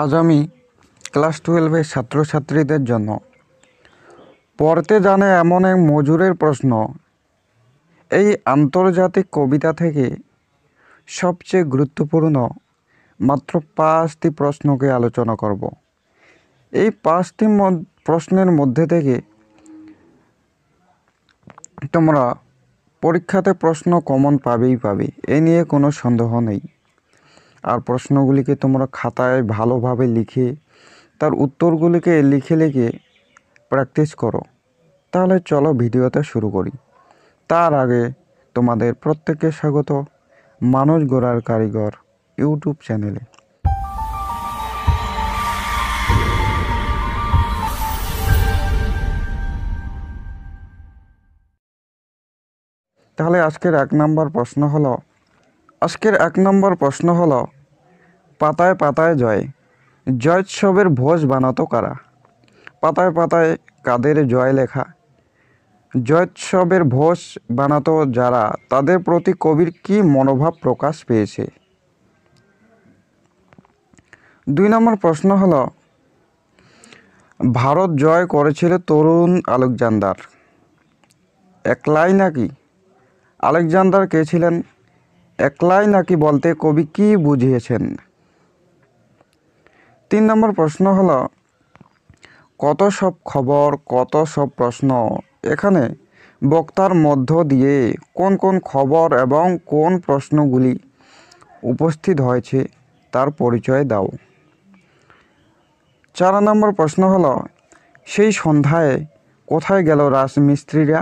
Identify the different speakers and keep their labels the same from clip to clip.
Speaker 1: আজ আমি ক্লাস টুয়েলভের ছাত্রছাত্রীদের জন্য পড়তে জানে এমন এক মজুরের প্রশ্ন এই আন্তর্জাতিক কবিতা থেকে সবচেয়ে গুরুত্বপূর্ণ মাত্র পাঁচটি প্রশ্নকে আলোচনা করব এই পাঁচটি প্রশ্নের মধ্যে থেকে তোমরা পরীক্ষাতে প্রশ্ন কমন পাবেই পাবে এ নিয়ে কোনো সন্দেহ নেই আর প্রশ্নগুলিকে তোমরা খাতায় ভালোভাবে লিখে তার উত্তরগুলিকে লিখে লিখে প্র্যাকটিস করো তাহলে চলো ভিডিওতে শুরু করি তার আগে তোমাদের প্রত্যেককে স্বাগত মানুষ গোড়ার কারিগর ইউটিউব চ্যানেলে তাহলে আজকের এক নম্বর প্রশ্ন হলো আজকের এক নম্বর প্রশ্ন হল পাতায় পাতায় জয় জয়োৎসবের ভোজ বানাতো কারা পাতায় পাতায় কাদের জয় লেখা জয়োৎসবের ভোজ বানাতো যারা তাদের প্রতি কবির কি মনোভাব প্রকাশ পেয়েছে দুই নম্বর প্রশ্ন হল ভারত জয় করেছিল তরুণ আলেকজান্ডার একলাই নাকি আলেকজান্ডার কে ছিলেন একলাই নাকি বলতে কবি কি বুঝিয়েছেন তিন নম্বর প্রশ্ন হলো কত সব খবর কত সব প্রশ্ন এখানে বক্তার মধ্য দিয়ে কোন কোন খবর এবং কোন প্রশ্নগুলি উপস্থিত হয়েছে তার পরিচয় দাও চার নম্বর প্রশ্ন হল সেই সন্ধ্যায় কোথায় গেল রাজমিস্ত্রিরা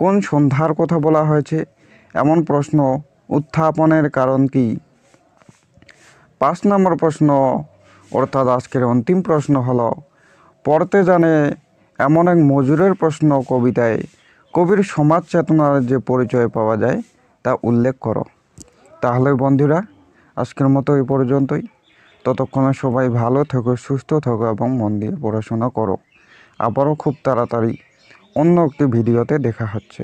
Speaker 1: কোন সন্ধ্যার কথা বলা হয়েছে এমন প্রশ্ন উত্থাপনের কারণ কি পাঁচ নম্বর প্রশ্ন অর্থাৎ আজকের অন্তিম প্রশ্ন হল পড়তে জানে এমন এক মজুরের প্রশ্ন কবিতায় কবির সমাজ চেতনার যে পরিচয় পাওয়া যায় তা উল্লেখ করো তাহলে বন্ধুরা আজকের মতো এই পর্যন্তই ততক্ষণে সবাই ভালো থেকো সুস্থ থেকো এবং মন দিয়ে পড়াশোনা করো আবারও খুব তাড়াতাড়ি অন্য একটি ভিডিওতে দেখা হচ্ছে